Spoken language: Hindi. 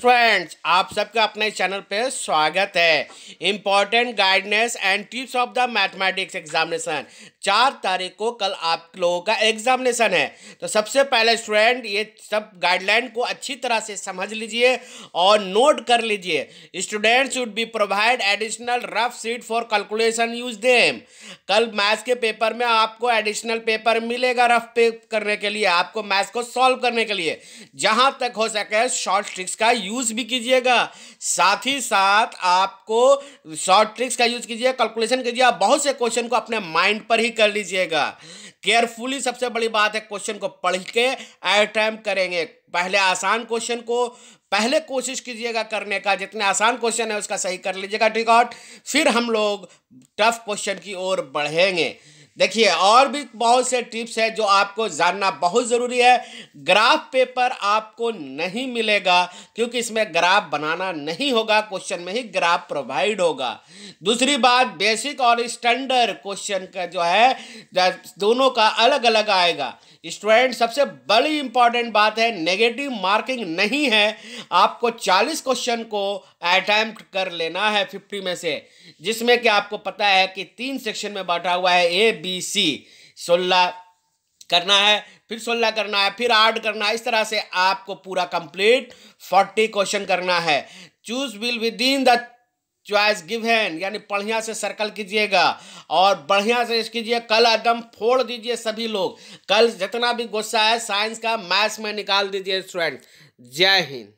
फ्रेंड्स आप सबका अपने चैनल पे स्वागत है important guidance and tips of the mathematics examination चार तारीख को कल आप लोगों का एग्जामिनेशन है तो सबसे पहले स्टूडेंट ये सब गाइडलाइन को अच्छी तरह से समझ लीजिए और नोट कर लीजिए students should be provide additional rough sheet for calculation use them कल मैथ्स के पेपर में आपको एडिशनल पेपर मिलेगा रफ पे करने के लिए आपको मैथ्स को सॉल्व करने के लिए जहाँ तक हो सके शॉर्ट ट्रिक्स का यूज़ भी कीजिएगा साथ ही साथ आपको शॉर्ट ट्रिक्स का यूज़ कीजिए कैलकुलेशन कीजिए आप बहुत से क्वेश्चन को अपने माइंड पर ही कर लीजिएगा केयरफुली सबसे बड़ी बात है क्वेश्चन को पढ़ के आई टाइम करेंगे पहले आसान क्वेश्चन को पहले कोशिश कीजिएगा करने का जितने आसान क्वेश्चन है उसका सही कर लीजिएगा टिकॉट फिर हम लोग टफ क्वेश्चन की ओर बढ़ेंगे देखिए और भी बहुत से टिप्स है जो आपको जानना बहुत ज़रूरी है ग्राफ पेपर आपको नहीं मिलेगा क्योंकि इसमें ग्राफ बनाना नहीं होगा क्वेश्चन में ही ग्राफ प्रोवाइड होगा दूसरी बात बेसिक और स्टैंडर्ड क्वेश्चन का जो है दोनों का अलग अलग आएगा स्टूडेंट सबसे बड़ी इंपॉर्टेंट बात है नेगेटिव मार्किंग नहीं है आपको 40 क्वेश्चन को अटैम्प्ट कर लेना है 50 में से जिसमें कि आपको पता है कि तीन सेक्शन में बांटा हुआ है ए बी बी सी सोलह करना है फिर सोलह करना है फिर आठ करना है इस तरह से आपको पूरा कंप्लीट फोर्टी क्वेश्चन करना है choose will within the give given यानी बढ़िया से सर्कल कीजिएगा और बढ़िया से कीजिए कल एकदम फोड़ दीजिए सभी लोग कल जितना भी गुस्सा है साइंस का मैथ्स में निकाल दीजिए स्टूडेंट जय हिंद